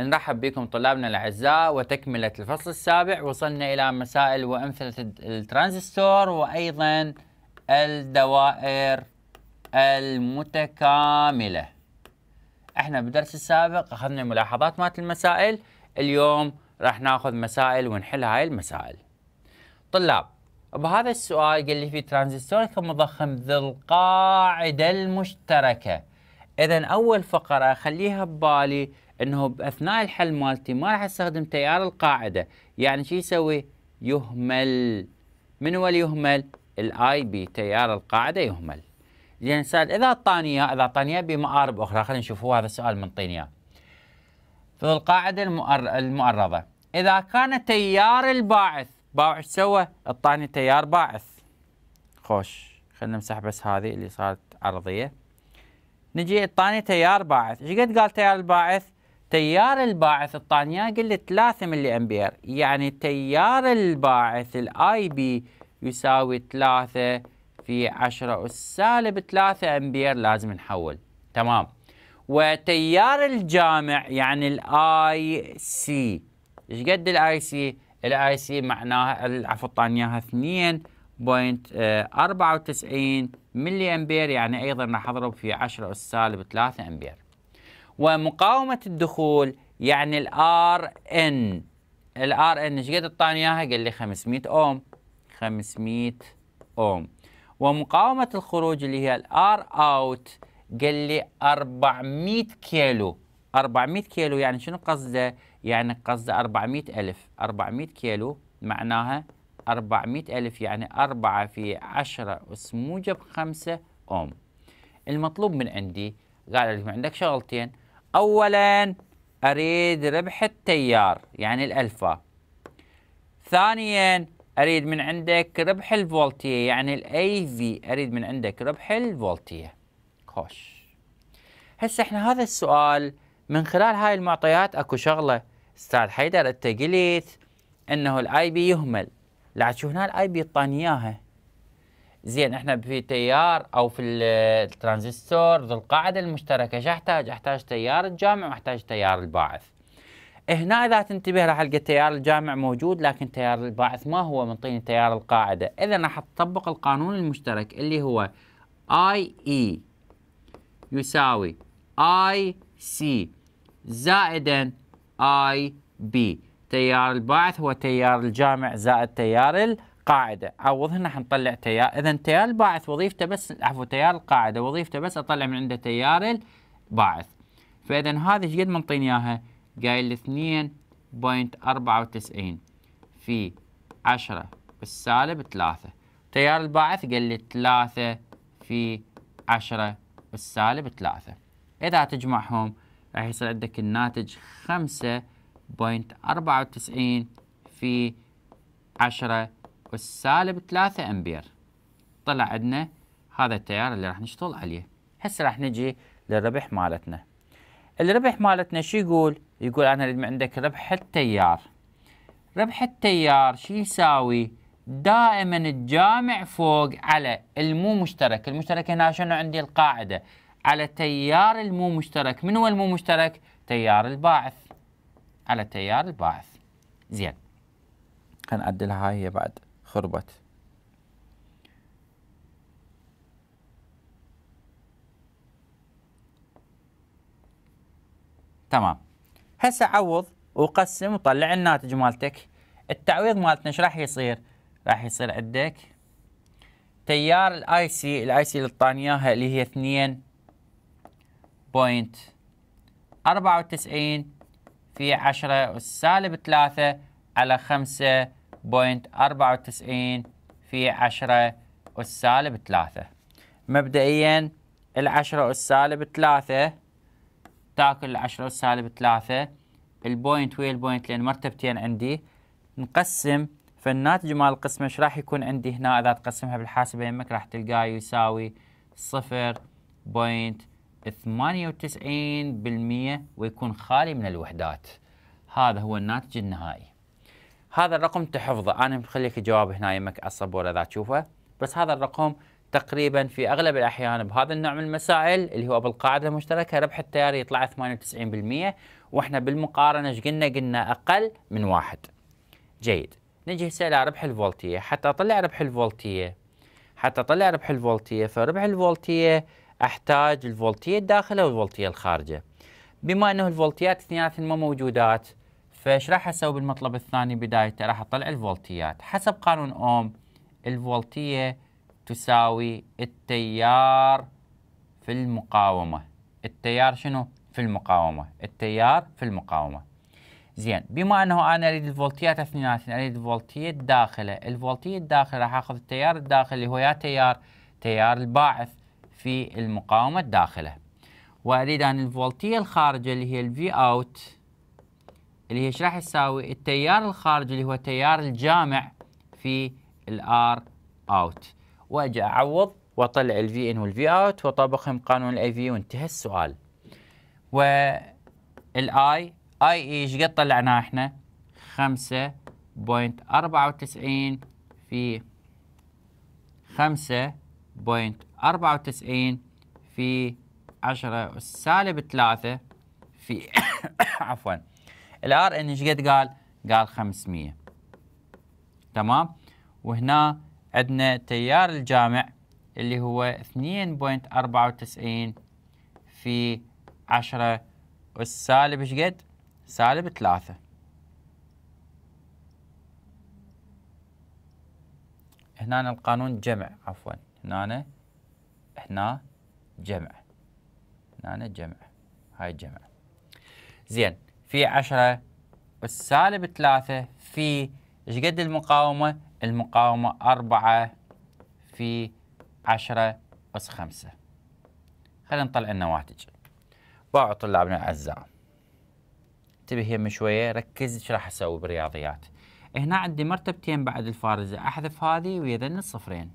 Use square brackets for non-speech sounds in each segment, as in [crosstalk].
نرحب بكم طلابنا الأعزاء وتكملة الفصل السابع وصلنا إلى مسائل وأمثلة الترانزستور وأيضا الدوائر المتكاملة احنا بالدرس السابق أخذنا ملاحظات مات المسائل اليوم راح ناخذ مسائل ونحل هاي المسائل طلاب بهذا السؤال قال لي في ترانزستور كمضخم ذي القاعدة المشتركة إذا أول فقرة خليها ببالي انه باثناء الحل مالتي ما راح استخدم تيار القاعده يعني شو يسوي يهمل من هو اللي يهمل الاي بي تيار القاعده يهمل زين سال اذا اعطاني اذا اعطاني بمقارب اخرى خلينا نشوف هو هذا السؤال منطيني اياه في القاعده المؤر... المؤرضه اذا كان تيار الباعث باعث سوى اعطاني تيار باعث خوش خلينا نمسح بس هذه اللي صارت عرضيه نجي اعطاني تيار باعث ايش قد قال تيار الباعث تيار الباعث الطانيه قل 3 ملي امبير يعني تيار الباعث الاي بي يساوي 3 في 10 اس سالب 3 امبير لازم نحول تمام وتيار الجامع يعني الاي سي ايش قد الاي سي الاي سي معناها عفوا طانياها 2.94 ملي امبير يعني ايضا راح اضرب في 10 اس سالب 3 امبير ومقاومة الدخول يعني الار ان الار ان ايش قد اعطاني اياها؟ قال لي 500 اوم 500 اوم ومقاومة الخروج اللي هي الار اوت قال لي 400 كيلو 400 كيلو يعني شنو قصده؟ يعني قصده 400 ألف 400 كيلو معناها 400 ألف يعني 4 في 10 أس موجب 5 أوم المطلوب من عندي قال لي عندك شغلتين أولا أريد ربح التيار يعني الألفا ثانيا أريد من عندك ربح الفولتية يعني الاي في أريد من عندك ربح الفولتية خوش هسه احنا هذا السؤال من خلال هاي المعطيات اكو شغلة استاذ حيدر انت قلت انه الاي بي يهمل لا تشوف هنا الاي بي طانياها زين احنا في تيار او في الترانزستور ذو القاعده المشتركه شو احتاج؟ احتاج تيار الجامع واحتاج تيار الباعث. هنا اذا تنتبه راح القى تيار الجامع موجود لكن تيار الباعث ما هو منطيني تيار القاعده، اذا راح اطبق القانون المشترك اللي هو اي اي e يساوي اي سي زائدا اي بي تيار الباعث هو تيار الجامع زائد تيار الباعث. قاعده عوض هنا حنطلع تيار اذا تيار الباعث وظيفته بس عفوا تيار القاعده وظيفته بس اطلع من عنده تيار الباعث فاذا هذا ايش قد منطيني اياها؟ قايل 2.94 في 10 بالسالب 3 تيار الباعث قال لي 3 في 10 بالسالب 3 اذا تجمعهم راح يصير عندك الناتج 5.94 في 10 بالسالب والسالب 3 امبير طلع عندنا هذا التيار اللي راح نشتغل عليه هسه راح نجي للربح مالتنا الربح مالتنا شو يقول يقول انا لازم عندك ربح التيار ربح التيار شو يساوي دائما الجامع فوق على المو مشترك المشترك هنا شنو عندي القاعده على تيار المو مشترك من هو المو مشترك تيار الباعث على تيار الباعث زين خلينا نعدلها هاي بعد خربت تمام هسه عوض وقسم وطلع الناتج مالتك التعويض مالتنا ايش راح يصير راح يصير عندك تيار الاي سي الاي سي اللي اعطاني اللي هي 2 بوينت 94 في 10 والسالب 3 على 5 0.94 في 10 أس سالب 3 مبدئيا ال 10 أس سالب 3 تاكل ال 10 أس سالب 3 البوينت ويا البوينت لأن مرتبتين عندي نقسم فالناتج مال القسمة ايش راح يكون عندي هنا إذا تقسمها بالحاسبة يمك راح تلقاه يساوي 0.98% ويكون خالي من الوحدات هذا هو الناتج النهائي هذا الرقم تحفظه انا مخليك الجواب هنا يمك على الصبوره اذا تشوفه بس هذا الرقم تقريبا في اغلب الاحيان بهذا النوع من المسائل اللي هو بالقاعده المشتركه ربح التياري يطلع 98% واحنا بالمقارنه ايش قلنا؟ قلنا اقل من واحد. جيد. نجي هسه الى ربح الفولتيه، حتى اطلع ربح الفولتيه حتى اطلع ربح الفولتيه، فربح الفولتيه احتاج الفولتيه الداخله والفولتيه الخارجه. بما انه الفولتيات اثنيناتهم ما موجودات فايش راح اسوي بالمطلب الثاني بدايته راح اطلع الفولتيات حسب قانون اوم الفولتيه تساوي التيار في المقاومه التيار شنو في المقاومه التيار في المقاومه زين بما انه انا اريد الفولتيات اثنيناتهم اريد الفولتيه الداخله الفولتيه الداخله راح اخذ التيار الداخلي اللي هو يا تيار تيار الباعث في المقاومه الداخله واريد ان الفولتيه الخارجه اللي هي الفي اوت اللي هي ايش راح يساوي التيار الخارجي اللي هو التيار الجامع في الار اوت واجي اعوض واطلع الفي ان والفي اوت واطبقهم قانون الاي في وانتهى السؤال والاي اي اي ايش قد طلعناه احنا 5.94 في 5.94 في 10 سالب 3 في [coughs] عفوا الار ان ايش قد قال؟ قال 500 تمام وهنا عندنا تيار الجامع اللي هو 2.94 في 10 والسالب ايش قد؟ سالب 3 هنا القانون جمع عفوا هنا هنا جمع هنا جمع هاي جمع زين في 10 والسالب 3 في ايش قد المقاومة؟ المقاومة 4 في 10 أس 5 خلينا نطلع النواتج باعوا طلابنا الأعزاء انتبه شوية ركز ايش راح أسوي بالرياضيات هنا عندي مرتبتين بعد الفارزة أحذف هذه ويا ذن الصفرين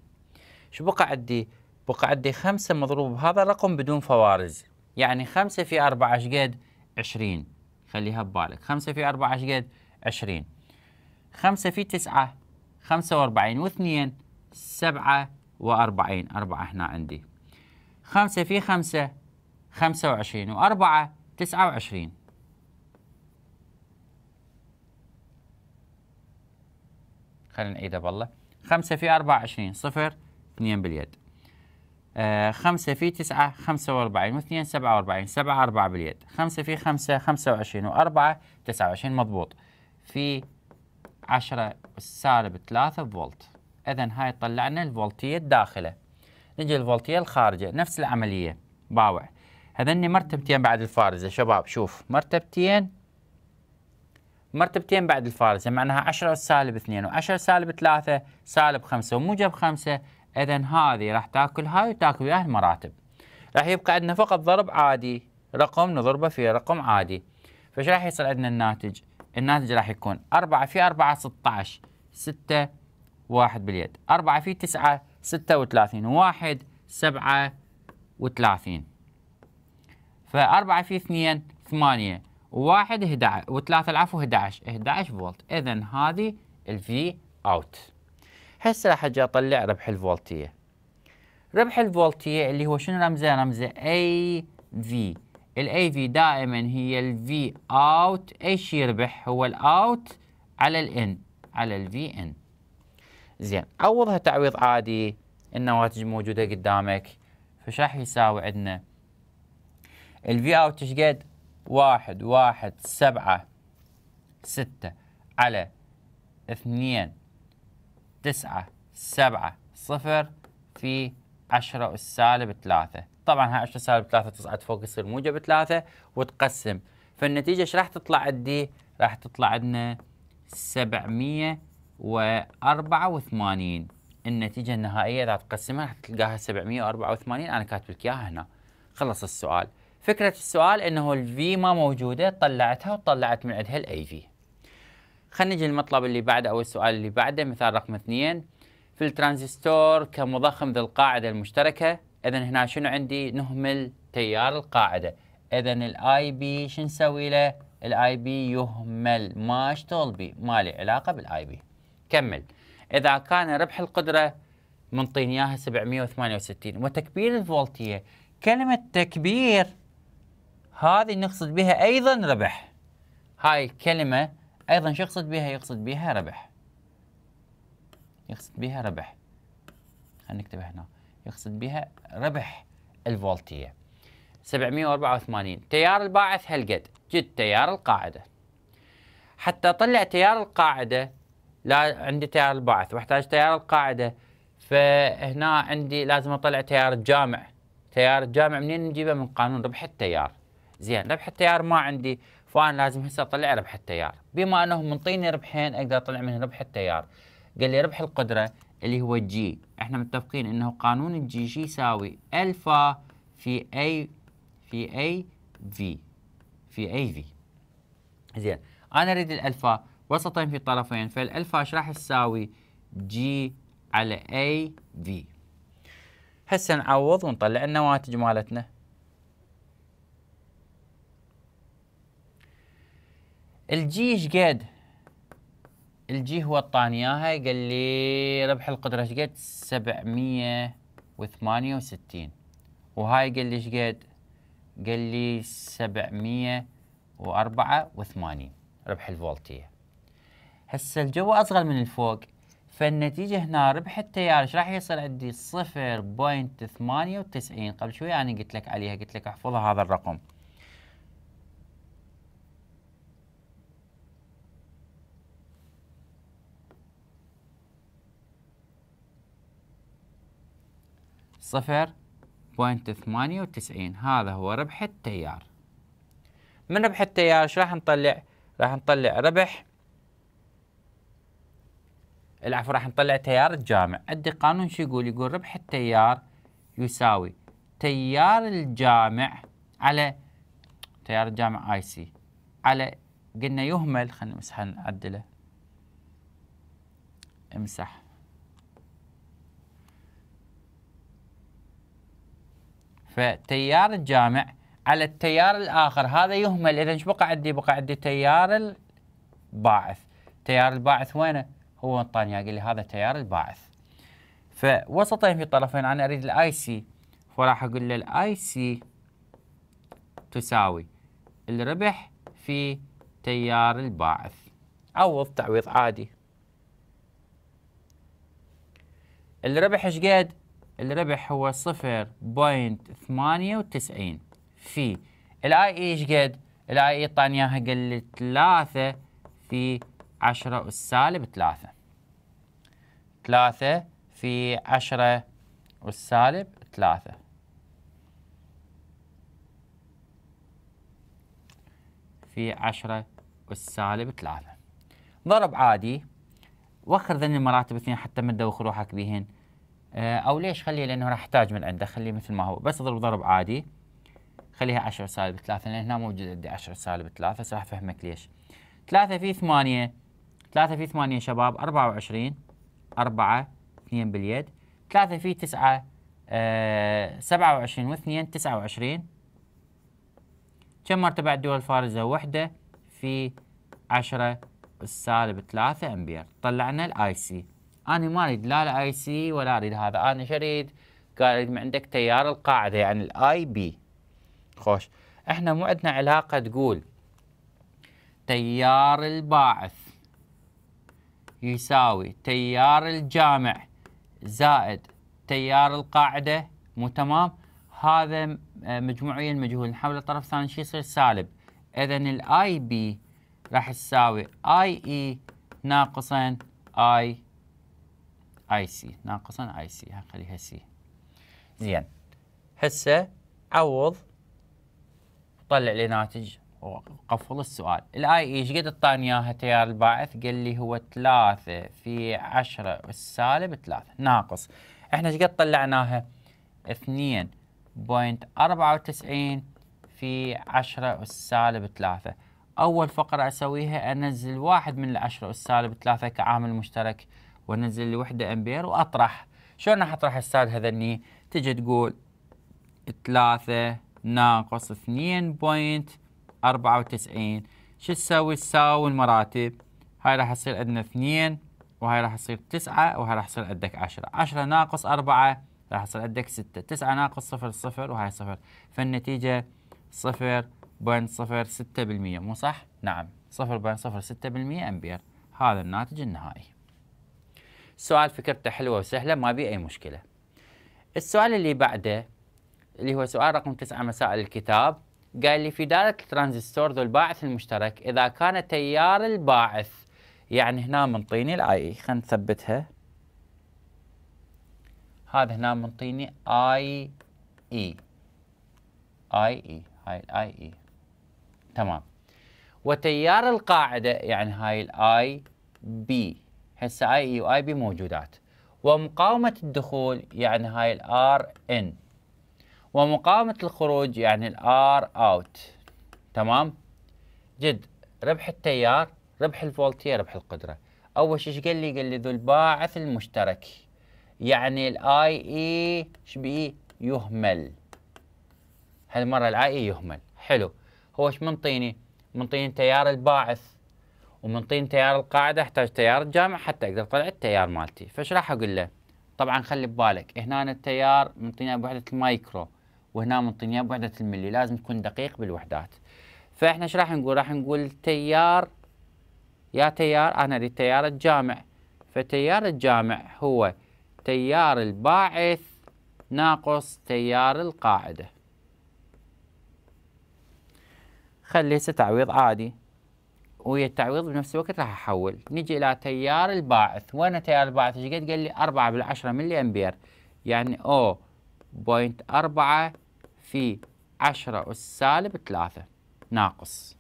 شو بقى عندي؟ بقى عندي بقي عندي 5 مضروب بهذا الرقم بدون فوارز يعني 5 في 4 ايش قد؟ 20. خليها ببالك خمسة في أربعة شقد عشرين خمسة في تسعة خمسة وأربعين واثنين سبعة وأربعين أربعة هنا عندي خمسة في خمسة خمسة وعشرين وأربعة تسعة وعشرين خلينا نعيدها بالله خمسة في أربعة وعشرين صفر اثنين باليد 5 آه، في 9 45 و2 47 7 4 باليد 5 في 5 25 و4 29 مضبوط في 10 سالب 3 فولت اذا هاي طلعنا الفولتيه الداخله نجي الفولتيه الخارجه نفس العمليه باوع هذني مرتبتين بعد الفارزه شباب شوف مرتبتين مرتبتين بعد الفارزه معناها 10 سالب 2 و10 سالب 3 سالب 5 وموجب 5 اذا هذه راح تاكل هاي وتاكل وياها المراتب راح يبقى عندنا فقط ضرب عادي رقم نضربه في رقم عادي فش راح يصير عندنا الناتج الناتج راح يكون 4 في 4 16 6 1 باليد 4 في 9 36 واحد 37 ف4 في 2 8 و1 11 و3 العفو 11 11 فولت اذا هذه الفي اوت هسه راح اجي اطلع ربح الفولتيه ربح الفولتيه اللي هو شنو رمزه رمزه اي في الاي في دائما هي الفي اوت ايش يربح هو الاوت على الان على الفي ان زين عوضها تعويض عادي النواتج موجوده قدامك فش راح يساوي عندنا الفي اوت ايش قد؟ واحد واحد سبعة ستة على اثنين تسعة سبعة صفر في 10 والسالب 3 طبعا هاي 10 سالب 3 تصعد فوق يصير موجب 3 وتقسم فالنتيجة ايش راح تطلع عندي؟ راح تطلع عندنا 784 النتيجة النهائية إذا تقسمها راح تلقاها 784 أنا كاتب لك إياها هنا خلص السؤال فكرة السؤال أنه الفي ما موجودة طلعتها وطلعت من عندها الأي في خلينا نجي للمطلب اللي بعده او السؤال اللي بعده مثال رقم اثنين في الترانزستور كمضخم ذي القاعده المشتركه اذا هنا شنو عندي نهمل تيار القاعده اذا الاي بي شو نسوي له الاي بي يهمل ما اشتغل بي ما لي علاقه بالاي بي كمل اذا كان ربح القدره منطيني اياها 768 وتكبير الفولتيه كلمه تكبير هذه نقصد بها ايضا ربح هاي الكلمه ايضا شو يقصد بها يقصد بها ربح يقصد بها ربح خلينا نكتبها هنا يقصد بها ربح الفولتية 784 تيار الباعث هالقد جد تيار القاعدة حتى اطلع تيار القاعدة لا عندي تيار الباعث واحتاج تيار القاعدة فهنا عندي لازم اطلع تيار الجامع تيار الجامع منين نجيبه من قانون ربح التيار زين ربح التيار ما عندي فانا لازم هسه اطلع ربح التيار بما انهم منطيني ربحين اقدر اطلع منه ربح التيار قال لي ربح القدره اللي هو الجي احنا متفقين انه قانون الجي جي يساوي الفا في اي في اي في في اي في زين انا اريد الالفا وسطين في الطرفين فالالفا ايش راح تساوي جي على اي في هسه نعوض ونطلع النواتج مالتنا الجي ايش قد؟ الجي هو اعطاني اياها قال لي ربح القدره ايش قد؟ 768 وهاي قال لي ايش قد؟ قال لي 784 ربح الفولتيه هسه الجو اصغر من الفوق فالنتيجة هنا ربح التيار ايش راح يصير عندي 0.98 قبل شوي انا يعني قلت لك عليها قلت لك احفظها هذا الرقم 0.98 صفر بوينت ثمانية وتسعين هذا هو ربح التيار من ربح التيار ايش راح نطلع راح نطلع ربح العفو راح نطلع تيار الجامع عندي قانون شو يقول يقول ربح التيار يساوي تيار الجامع على تيار الجامع اي سي على قلنا يهمل خلينا نمسح نعدله امسح فتيار الجامع على التيار الآخر هذا يهمل إذا ايش بقى عندي؟ بقى عندي تيار الباعث تيار الباعث وينه؟ هو انطاني قال لي هذا تيار الباعث فوسطين في طرفين أنا أريد الآي سي فراح أقول له الآي سي تساوي الربح في تيار الباعث عوض تعويض عادي الربح ايش قد؟ الربح هو 0.98 في الاي اي ايش قد؟ الاي اي طاني اياها قال لي 3 في 10 والسالب 3 3 في 10 والسالب 3 في 10 والسالب 3 ضرب عادي واخر ذني المراتب اثنين حتى ما تدوخ روحك بهن آه، او ليش خليه لانه راح احتاج من عنده خليه مثل ما هو بس اضرب ضرب عادي خليها 10 سالب 3 لان هنا موجود عندي 10 سالب 3 بس راح افهمك ليش 3 في 8 3 في 8 شباب 24 4 2 باليد 3 في 9 آه 27 و2 29 كم مرتبع الدول الفارزة وحدة في 10 السالب 3 أمبير طلعنا الاي سي انا ما اريد لا الاي سي ولا اريد هذا انا شو اريد؟ قال ما عندك تيار القاعده يعني الاي بي خوش احنا مو عندنا علاقه تقول تيار الباعث يساوي تيار الجامع زائد تيار القاعده مو تمام هذا مجموعيا مجهول نحول الطرف الثاني شو يصير سالب اذا الاي بي راح تساوي اي اي e ناقصا اي اي سي ناقصا اي سي خليها سي زين هسه عوض طلع لي ناتج وقفل السؤال الاي اي ايش قد اعطاني اياها تيار الباعث قال لي هو 3 في 10 السالب 3 ناقص احنا ايش قد طلعناها 2.94 في 10 السالب 3 اول فقره اسويها انزل واحد من 10 السالب 3 كعامل مشترك وانزل لي وحده امبير واطرح شلون راح اطرح هذا ذني تجي تقول 3 ناقص 2.94 شو تسوي تساوي المراتب هاي راح يصير عندنا 2 وهاي راح تصير 9 وهاي راح يصير عندك 10 10 ناقص 4 راح يصير عندك 6 9 ناقص 0 0 وهاي 0 فالنتيجة بالمية مو صح؟ نعم بالمية أمبير هذا الناتج النهائي سؤال فكرته حلوه وسهله ما بي اي مشكله. السؤال اللي بعده اللي هو سؤال رقم تسعة مسائل الكتاب قال لي في دالة الترانزستور ذو الباعث المشترك إذا كان تيار الباعث يعني هنا منطيني الآي خلينا نثبتها هذا هنا منطيني اي اي e. اي اي e، هاي الاي اي e. تمام وتيار القاعده يعني هاي الاي بي هسه اي اي واي بي موجودات ومقاومه الدخول يعني هاي الار ان ومقاومه الخروج يعني الار اوت تمام جد ربح التيار ربح الفولتيه ربح القدره اول شيء ايش قال لي قال لي ذو الباعث المشترك يعني الاي اي e ايش بي يهمل هالمره الاي اي e يهمل حلو هو ايش منطيني منطيني تيار الباعث ومن طين تيار القاعده احتاج تيار الجامع حتى اقدر اطلع التيار مالتي فش راح اقول له طبعا خلي ببالك هنا التيار منطينه بوحده المايكرو وهنا منطينه بوحده الملي لازم تكون دقيق بالوحدات فاحنا ايش راح نقول راح نقول تيار يا تيار انا اريد تيار الجامع فتيار الجامع هو تيار الباعث ناقص تيار القاعده خلي هسه تعويض عادي ويا التعويض بنفس الوقت راح احول نجي الى تيار الباعث وين تيار الباعث ايش قد قال لي 4 بالعشرة ملي امبير يعني او بوينت 4 في 10 اس سالب 3 ناقص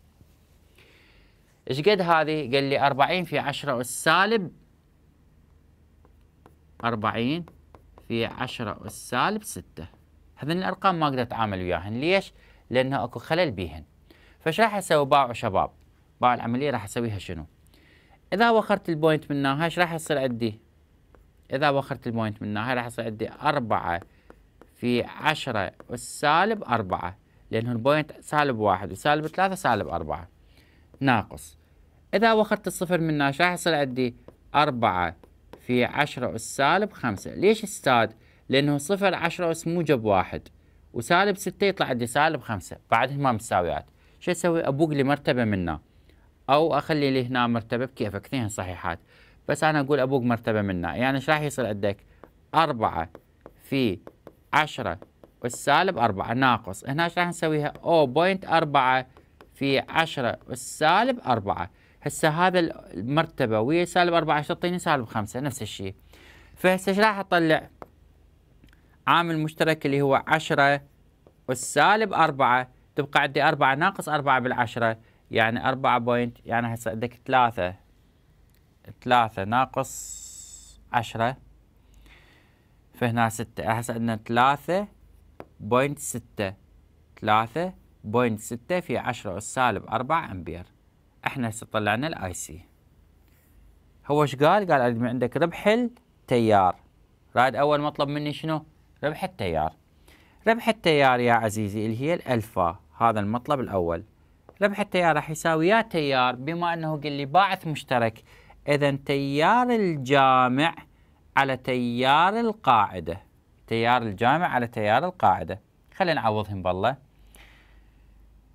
ايش قد هذه قال لي 40 في 10 اس سالب 40 في 10 اس سالب 6 هذين الارقام ما اقدر اتعامل وياهن ليش لانه اكو خلل بيهن فايش راح اسوي باع شباب باع العملية راح أسويها شنو إذا وخرت البوينت منها إذا وخرت البوينت من ناحية راح يصير عندي إذا وخرت البوينت منها هاي راح يصير عندي أربعة في عشرة والسالب أربعة لأنه البوينت سالب واحد وسالب ثلاثة سالب أربعة ناقص إذا وخرت الصفر منها هاش راح يصير عندي أربعة في عشرة والسالب خمسة ليش استاد؟ لأنه صفر عشرة أس موجب واحد وسالب ستة يطلع عندي سالب خمسة ما مساويات شو أسوي أبوق لي مرتبة منها او اخلي لي هنا مرتبه بكيفك اثنين صحيحات بس انا اقول ابوك مرتبه منا يعني ايش راح يصير عندك 4 في 10 والسالب 4 ناقص هنا ايش راح نسويها أربعة في 10 والسالب 4 هسه هذا المرتبه ويا سالب 4 تعطيني سالب 5 نفس الشيء فهسه ايش راح اطلع عامل مشترك اللي هو 10 والسالب 4 تبقى عندي 4 ناقص 4 بالعشرة يعني أربعة بوينت يعني هسه عندك ثلاثة ثلاثة ناقص عشرة فهنا ستة هسه عندنا ثلاثة بوينت ستة ثلاثة بوينت ستة في عشرة أس سالب أربعة أمبير احنا هسه طلعنا الاي سي هو ايش قال؟ قال عندك ربح التيار رائد أول مطلب مني شنو؟ ربح التيار ربح التيار يا عزيزي اللي هي الألفا هذا المطلب الأول ربح التيار راح يساوي يا تيار بما انه قال لي باعث مشترك اذا تيار الجامع على تيار القاعده تيار الجامع على تيار القاعده خلينا نعوضهم بالله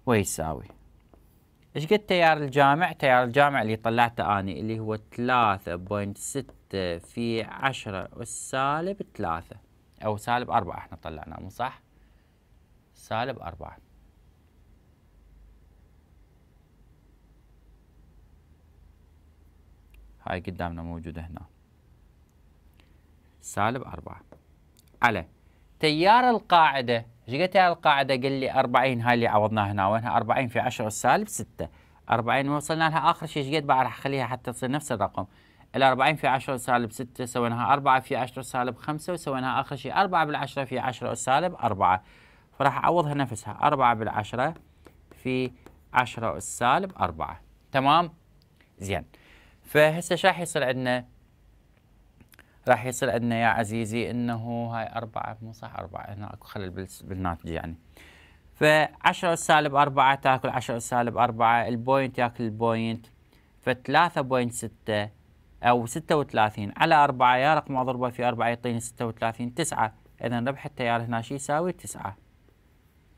ويساوي ايش قد تيار الجامع؟ تيار الجامع اللي طلعته اني اللي هو 3.6 في 10 والسالب 3 او سالب 4 احنا طلعناه مو صح؟ سالب 4 هاي قدامنا موجودة هنا سالب أربعة على تيار القاعدة شقد تيار القاعدة قال لي 40 هاي اللي عوضناها هنا وينها 40 في 10 السالب 6 40 وصلنا لها آخر شيء شقد بعد راح أخليها حتى تصير نفس الرقم ال 40 في 10 سالب 6 سويناها 4 في 10 سالب 5 وسويناها آخر شيء 4 بالعشرة في 10 سالب 4 فراح أعوضها نفسها 4 بالعشرة في 10 سالب 4 تمام؟ زين فهسه شو راح يصير عندنا؟ راح يصير عندنا يا عزيزي انه هاي أربعة مو صح أربعة هنا اكو خلل بالناتج يعني ف 10 سالب 4 تاكل 10 سالب 4 البوينت ياكل البوينت ف 3.6 او 36 على 4 يا رقم اضربه في 4 يعطيني 36 9 اذا ربح التيار هنا شو يساوي 9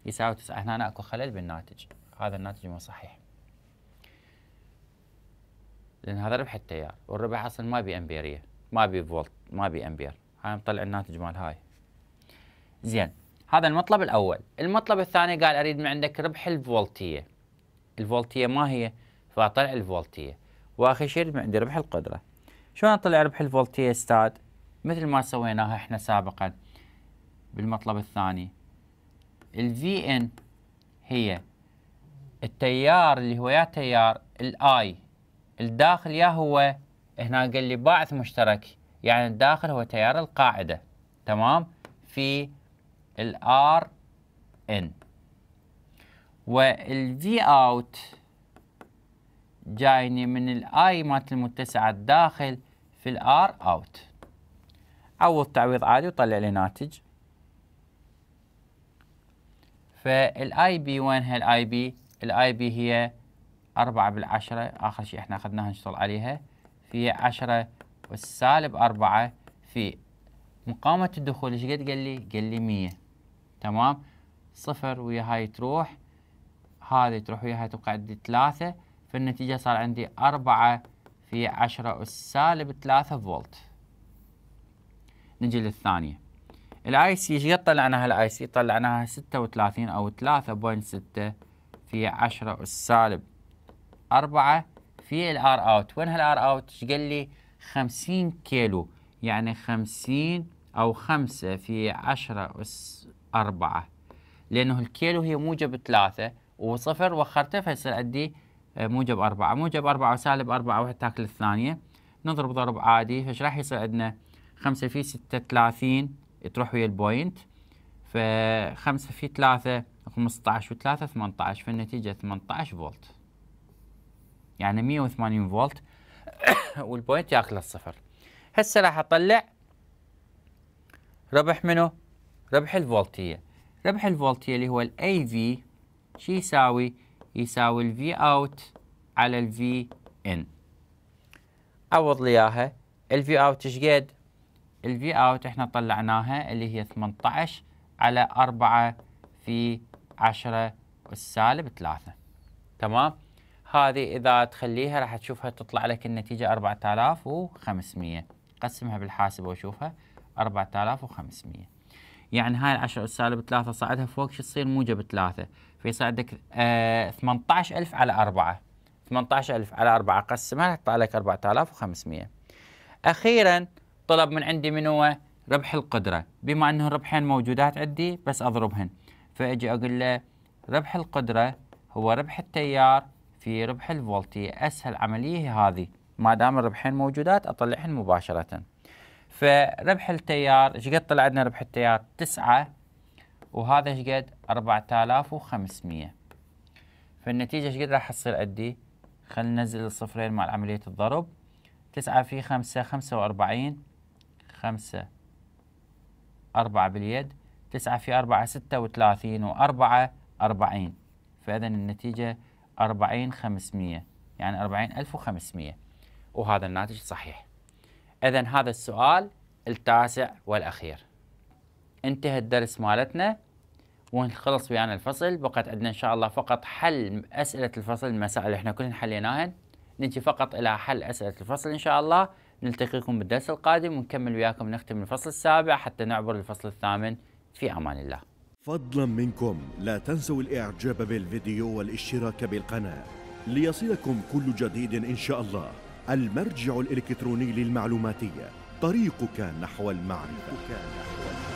يساوي 9 هنا اكو خلل بالناتج هذا الناتج مو صحيح لان هذا ربح التيار والربح اصلا ما بي امبيريه ما بي فولت ما بي امبير هاي مطلع الناتج مال هاي زين هذا المطلب الاول المطلب الثاني قال اريد من عندك ربح الفولتيه الفولتيه ما هي فاطلع الفولتيه واخر شيء من عندي ربح القدره شلون اطلع ربح الفولتيه استاذ مثل ما سويناها احنا سابقا بالمطلب الثاني الفي ان هي التيار اللي هو يا تيار الاي الداخل يا هو هنا قال لي باعث مشترك يعني الداخل هو تيار القاعدة تمام في الار ان والفي اوت جايني من الاي مالت المتسعة الداخل في الار اوت عوض تعويض عادي وطلع لي ناتج فالاي بي وين هي الاي بي؟ الاي بي هي أربعة بالعشرة آخر شيء إحنا أخذناها نشتغل عليها في عشرة والسالب أربعة في مقاومة الدخول إيش قد قال لي؟ قال لي مية تمام صفر ويا هاي تروح هذه تروح ويا هاي تبقى عندي ثلاثة فالنتيجة صار عندي أربعة في عشرة والسالب ثلاثة فولت نجي للثانية الاي سي ايش قد طلعناها الاي سي؟ طلعناها ستة وثلاثين أو ثلاثة بوينت ستة في عشرة والسالب 4 في الار اوت وين هالار اوت ايش قال لي 50 كيلو يعني 50 او 5 في 10 اس 4 لانه الكيلو هي موجب 3 وصفر وخرته فيصير عندي آه، موجب 4 موجب 4 وسالب 4 واحد تاكل الثانيه نضرب ضرب عادي فايش راح يصير عندنا 5 في 6 30 تروح ويا البوينت ف 5 في 3 15 و3 18 فالنتيجه 18 فولت يعني 180 فولت [coughs] والبوينت ياخذ الصفر هسه راح اطلع ربح منه ربح الفولتيه ربح الفولتيه اللي هو الاي في شو يساوي يساوي الفي اوت على الفي ان عوض لي اياها الفي اوت ايش قد الفي اوت احنا طلعناها اللي هي 18 على 4 في 10 السالب 3 تمام هذه إذا تخليها راح تشوفها تطلع لك النتيجة 4500 قسمها بالحاسب وشوفها 4500 يعني هاي العشر سالب 3 صعدها فوق شو تصير موجب 3 عندك آه 18000 على 4 18000 على 4 قسمها راح تطلع لك 4500 أخيرا طلب من عندي من هو ربح القدرة بما أنه الربحين موجودات عندي بس أضربهن فأجي أقول له ربح القدرة هو ربح التيار في ربح الفولتي اسهل عمليه هذه ما دام الربحين موجودات اطلعهن مباشره فربح التيار ايش قد طلع عندنا ربح التيار 9 وهذا ايش قد 4500 فالنتيجه ايش قد راح تصير عندي خلينا ننزل الصفرين مال عمليه الضرب 9 في 5 45 5 4 باليد 9 في 4 36 و4 40 فاذا النتيجه 40 500 يعني 40500 وهذا الناتج صحيح إذا هذا السؤال التاسع والأخير انتهى الدرس مالتنا ونخلص ويانا الفصل بقت عندنا إن شاء الله فقط حل أسئلة الفصل المسائل اللي احنا كلنا حليناهن نجي فقط إلى حل أسئلة الفصل إن شاء الله نلتقيكم بالدرس القادم ونكمل وياكم نختم الفصل السابع حتى نعبر للفصل الثامن في أمان الله فضلا منكم لا تنسوا الاعجاب بالفيديو والاشتراك بالقناة ليصلكم كل جديد ان شاء الله المرجع الالكتروني للمعلوماتية طريقك نحو المعرفة, طريقك نحو المعرفة.